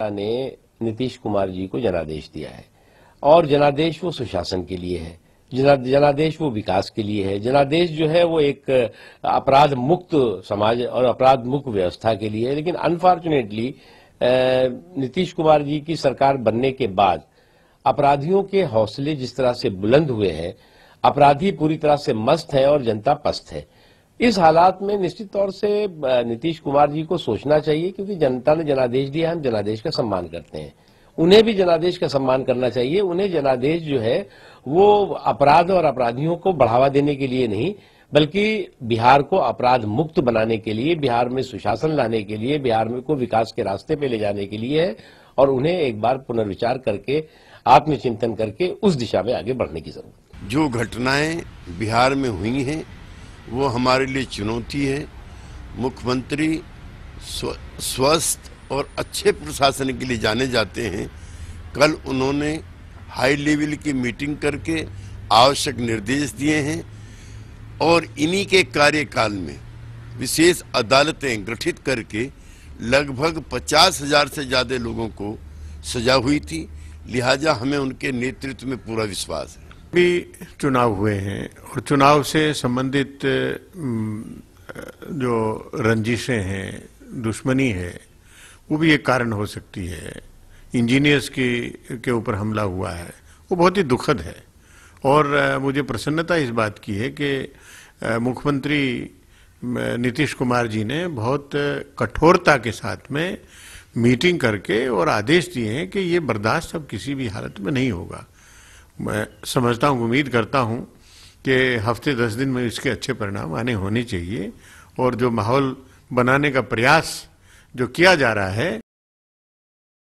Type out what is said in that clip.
ने नीतीश कुमार जी को जनादेश दिया है और जनादेश वो सुशासन के लिए है जनादेश वो विकास के लिए है जनादेश जो है वो एक अपराध मुक्त समाज और अपराध मुक्त व्यवस्था के लिए है लेकिन अनफॉर्चुनेटली नीतीश कुमार जी की सरकार बनने के बाद अपराधियों के हौसले जिस तरह से बुलंद हुए हैं अपराधी पूरी तरह से मस्त है और जनता पस्त है इस हालात में निश्चित तौर से नीतीश कुमार जी को सोचना चाहिए क्योंकि जनता ने जनादेश दिया हम जनादेश का सम्मान करते हैं उन्हें भी जनादेश का सम्मान करना चाहिए उन्हें जनादेश जो है वो अपराध और अपराधियों को बढ़ावा देने के लिए नहीं बल्कि बिहार को अपराध मुक्त बनाने के लिए बिहार में सुशासन लाने के लिए बिहार में को विकास के रास्ते पे ले जाने के लिए है और उन्हें एक बार पुनर्विचार करके आत्मचिंतन करके उस दिशा में आगे बढ़ने की जरूरत जो घटनाएं बिहार में हुई हैं वो हमारे लिए चुनौती है मुख्यमंत्री स्वस्थ और अच्छे प्रशासन के लिए जाने जाते हैं कल उन्होंने हाई लेवल की मीटिंग करके आवश्यक निर्देश दिए हैं और इन्हीं के कार्यकाल में विशेष अदालतें गठित करके लगभग पचास हजार से ज़्यादा लोगों को सजा हुई थी लिहाजा हमें उनके नेतृत्व में पूरा विश्वास है भी चुनाव हुए हैं और चुनाव से संबंधित जो रंजिशें हैं दुश्मनी है वो भी एक कारण हो सकती है इंजीनियर्स की के ऊपर हमला हुआ है वो बहुत ही दुखद है और मुझे प्रसन्नता इस बात की है कि मुख्यमंत्री नीतीश कुमार जी ने बहुत कठोरता के साथ में मीटिंग करके और आदेश दिए हैं कि ये बर्दाश्त अब किसी भी हालत में नहीं होगा मैं समझता हूँ उम्मीद करता हूँ कि हफ्ते दस दिन में इसके अच्छे परिणाम आने होने चाहिए और जो माहौल बनाने का प्रयास जो किया जा रहा है